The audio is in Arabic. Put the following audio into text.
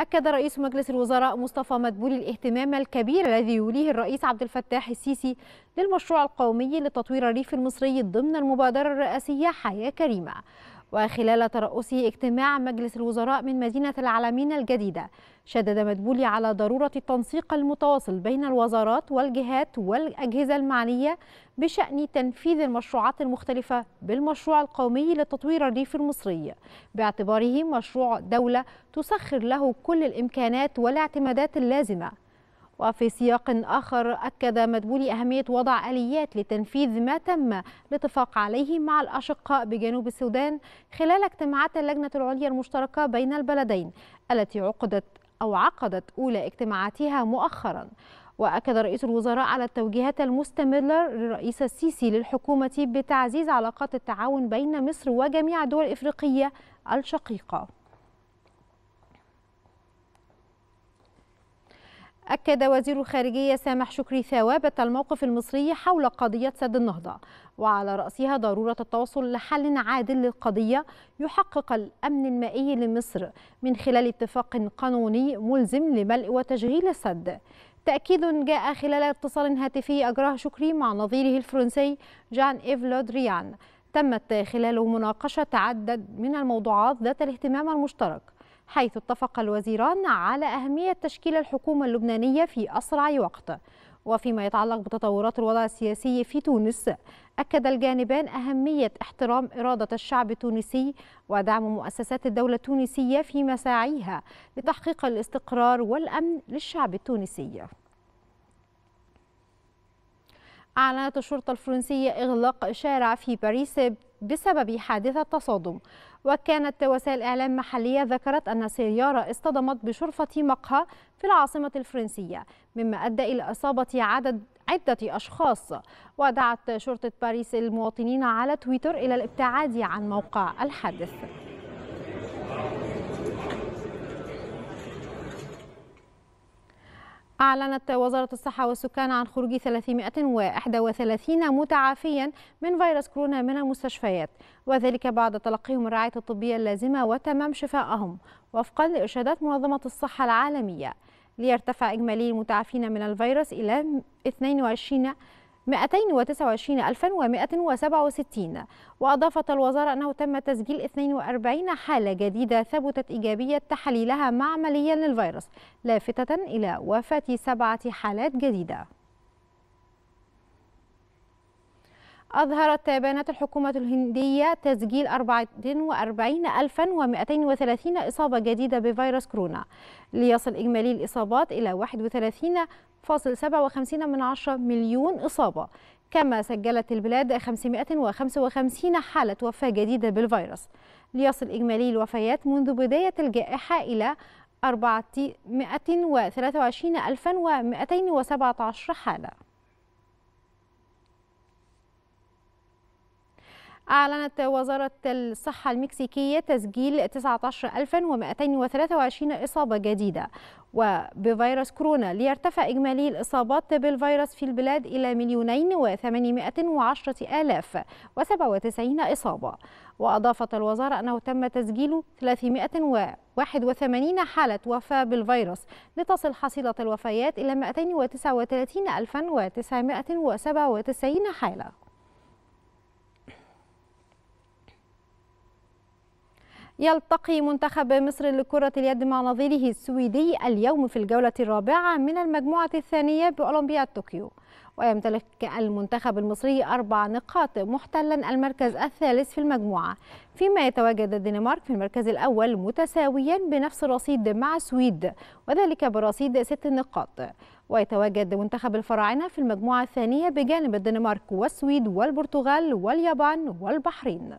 أكد رئيس مجلس الوزراء مصطفى مدبولي الاهتمام الكبير الذي يوليه الرئيس عبد الفتاح السيسي للمشروع القومي لتطوير الريف المصري ضمن المبادرة الرئاسية حياة كريمة وخلال ترأسه اجتماع مجلس الوزراء من مدينة العالمين الجديدة شدد مدبولي على ضرورة التنسيق المتواصل بين الوزارات والجهات والأجهزة المعنية بشأن تنفيذ المشروعات المختلفة بالمشروع القومي لتطوير الريف المصري باعتباره مشروع دولة تسخر له كل الإمكانات والاعتمادات اللازمة وفي سياق آخر أكد مدبولي أهمية وضع آليات لتنفيذ ما تم الاتفاق عليه مع الأشقاء بجنوب السودان خلال اجتماعات اللجنة العليا المشتركة بين البلدين التي عقدت أو عقدت أولى اجتماعاتها مؤخراً وأكد رئيس الوزراء على التوجيهات المستمرة للرئيس السيسي للحكومة بتعزيز علاقات التعاون بين مصر وجميع الدول الإفريقية الشقيقة أكد وزير الخارجية سامح شكري ثوابت الموقف المصري حول قضية سد النهضة وعلى رأسها ضرورة التوصل لحل عادل للقضية يحقق الأمن المائي لمصر من خلال اتفاق قانوني ملزم لملء وتشغيل السد تأكيد جاء خلال اتصال هاتفي أجراه شكري مع نظيره الفرنسي جان إيف لودريان تمت خلاله مناقشة عدد من الموضوعات ذات الاهتمام المشترك حيث اتفق الوزيران على أهمية تشكيل الحكومة اللبنانية في أسرع وقت وفيما يتعلق بتطورات الوضع السياسي في تونس أكد الجانبان أهمية احترام إرادة الشعب التونسي ودعم مؤسسات الدولة التونسية في مساعيها لتحقيق الاستقرار والأمن للشعب التونسي أعلنت الشرطة الفرنسية إغلاق شارع في باريس بسبب حادثة تصادم وكانت وسائل إعلام محلية ذكرت أن سيارة اصطدمت بشرفة مقهى في العاصمة الفرنسية مما أدى إلى إصابة عدد عدة أشخاص ودعت شرطة باريس المواطنين على تويتر إلى الابتعاد عن موقع الحادث أعلنت وزارة الصحة والسكان عن خروج 331 متعافيا من فيروس كورونا من المستشفيات وذلك بعد تلقيهم الرعاية الطبية اللازمة وتمام شفائهم وفقا لإرشادات منظمة الصحة العالمية ليرتفع إجمالي المتعافين من الفيروس إلى 22 229167 وأضافت الوزارة أنه تم تسجيل 42 حالة جديدة ثبتت إيجابية تحليلها معمليا للفيروس لافتة إلى وفاة سبعة حالات جديدة أظهرت بيانات الحكومة الهندية تسجيل 44230 إصابة جديدة بفيروس كورونا ليصل إجمالي الإصابات إلى 31.57 مليون إصابة كما سجلت البلاد 555 حالة وفاة جديدة بالفيروس ليصل إجمالي الوفيات منذ بداية الجائحة إلى 423217 حالة أعلنت وزارة الصحة المكسيكية تسجيل 19223 إصابة جديدة وبفيروس كورونا ليرتفع إجمالي الإصابات بالفيروس في البلاد إلى مليونين وثمانمائة وعشرة آلاف وسبعة وتسعين إصابة وأضافت الوزارة أنه تم تسجيل 381 حالة وفاة بالفيروس لتصل حصيلة الوفيات إلى 239997 حالة يلتقي منتخب مصر لكرة اليد مع نظيره السويدي اليوم في الجولة الرابعة من المجموعة الثانية بأولمبياد طوكيو ويمتلك المنتخب المصري أربع نقاط محتلا المركز الثالث في المجموعة فيما يتواجد الدنمارك في المركز الأول متساويا بنفس الرصيد مع السويد وذلك برصيد ست نقاط ويتواجد منتخب الفراعنة في المجموعة الثانية بجانب الدنمارك والسويد والبرتغال واليابان والبحرين